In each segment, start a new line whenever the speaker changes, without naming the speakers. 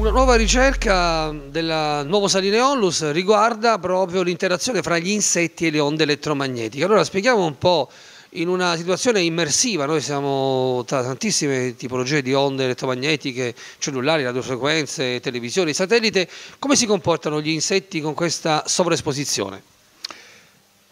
Una nuova ricerca del nuovo Saline Onlus riguarda proprio l'interazione fra gli insetti e le onde elettromagnetiche. Allora spieghiamo un po' in una situazione immersiva, noi siamo tra tantissime tipologie di onde elettromagnetiche, cellulari, radiofrequenze, televisioni, satellite, come si comportano gli insetti con questa sovraesposizione?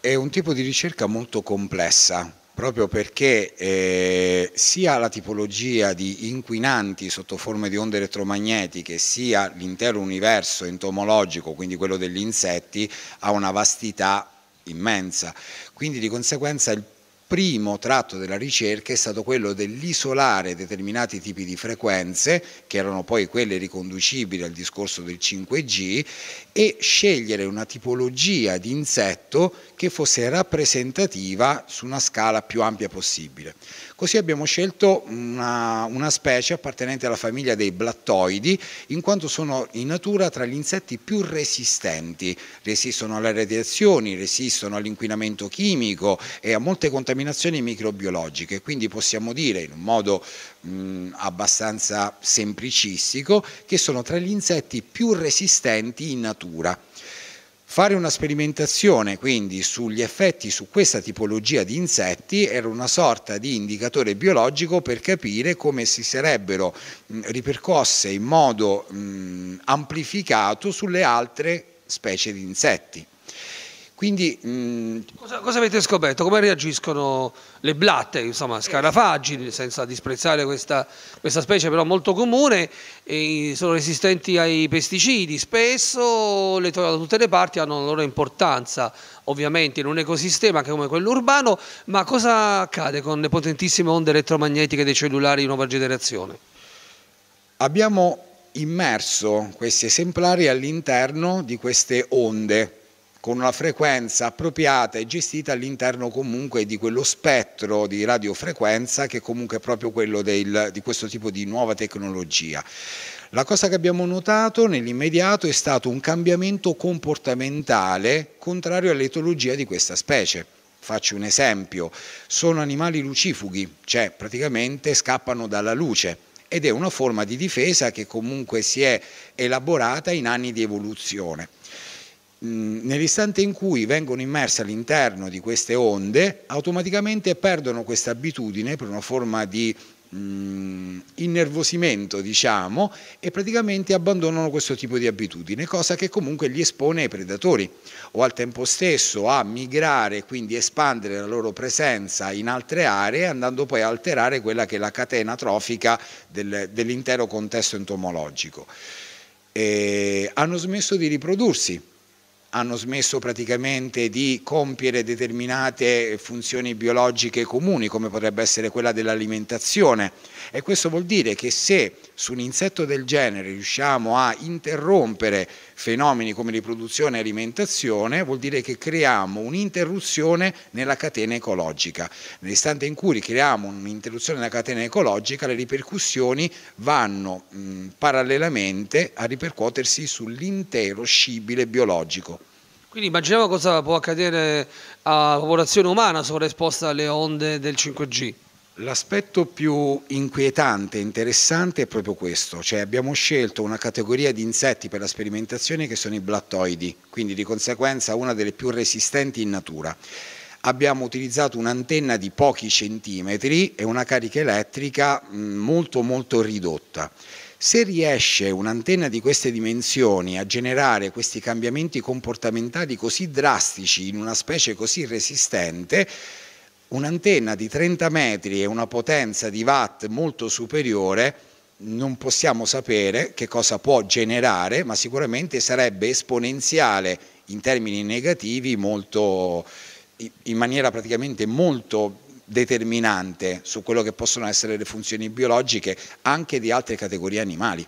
È un tipo di ricerca molto complessa proprio perché eh, sia la tipologia di inquinanti sotto forma di onde elettromagnetiche sia l'intero universo entomologico, quindi quello degli insetti, ha una vastità immensa. Quindi di conseguenza il primo tratto della ricerca è stato quello dell'isolare determinati tipi di frequenze, che erano poi quelle riconducibili al discorso del 5G, e scegliere una tipologia di insetto che fosse rappresentativa su una scala più ampia possibile. Così abbiamo scelto una, una specie appartenente alla famiglia dei blattoidi, in quanto sono in natura tra gli insetti più resistenti, resistono alle radiazioni, resistono all'inquinamento chimico e a molte contaminazioni contaminazioni microbiologiche, quindi possiamo dire in un modo mh, abbastanza semplicistico che sono tra gli insetti più resistenti in natura. Fare una sperimentazione quindi sugli effetti su questa tipologia di insetti era una sorta di indicatore biologico per capire come si sarebbero ripercosse in modo mh, amplificato sulle altre specie di insetti. Quindi mh, mm,
cosa, cosa, avete scoperto? Come reagiscono le blatte, insomma scarafaggi, senza disprezzare questa, questa specie però molto comune, sono resistenti ai pesticidi, spesso le trovano da tutte le parti, hanno la loro importanza ovviamente in un ecosistema come quello urbano, ma cosa accade con le potentissime onde elettromagnetiche dei cellulari di nuova generazione?
Abbiamo immerso questi esemplari all'interno di queste onde con una frequenza appropriata e gestita all'interno comunque di quello spettro di radiofrequenza che comunque è proprio quello del, di questo tipo di nuova tecnologia. La cosa che abbiamo notato nell'immediato è stato un cambiamento comportamentale contrario all'etologia di questa specie. Faccio un esempio, sono animali lucifughi, cioè praticamente scappano dalla luce ed è una forma di difesa che comunque si è elaborata in anni di evoluzione. Mm, nell'istante in cui vengono immersi all'interno di queste onde, automaticamente perdono questa abitudine per una forma di mm, innervosimento, diciamo, e praticamente abbandonano questo tipo di abitudine, cosa che comunque li espone ai predatori o al tempo stesso a migrare, quindi espandere la loro presenza in altre aree, andando poi a alterare quella che è la catena trofica del, dell'intero contesto entomologico. E hanno smesso di riprodursi hanno smesso praticamente di compiere determinate funzioni biologiche comuni, come potrebbe essere quella dell'alimentazione. E questo vuol dire che se su un insetto del genere riusciamo a interrompere fenomeni come riproduzione e alimentazione vuol dire che creiamo un'interruzione nella catena ecologica. Nell'istante in cui creiamo un'interruzione nella catena ecologica le ripercussioni vanno mh, parallelamente a ripercuotersi sull'intero scibile biologico.
Quindi immaginiamo cosa può accadere alla popolazione umana sovraesposta alle onde del 5G. L'aspetto
più inquietante e interessante è proprio questo, cioè abbiamo scelto una categoria di insetti per la sperimentazione che sono i blattoidi, quindi di conseguenza una delle più resistenti in natura. Abbiamo utilizzato un'antenna di pochi centimetri e una carica elettrica mm, molto molto ridotta. Se riesce un'antenna di queste dimensioni a generare questi cambiamenti comportamentali così drastici in una specie così resistente, Un'antenna di 30 metri e una potenza di watt molto superiore non possiamo sapere che cosa può generare, ma sicuramente sarebbe esponenziale in termini negativi molto, in maniera praticamente molto determinante su quello che possono essere le funzioni biologiche anche di altre categorie animali.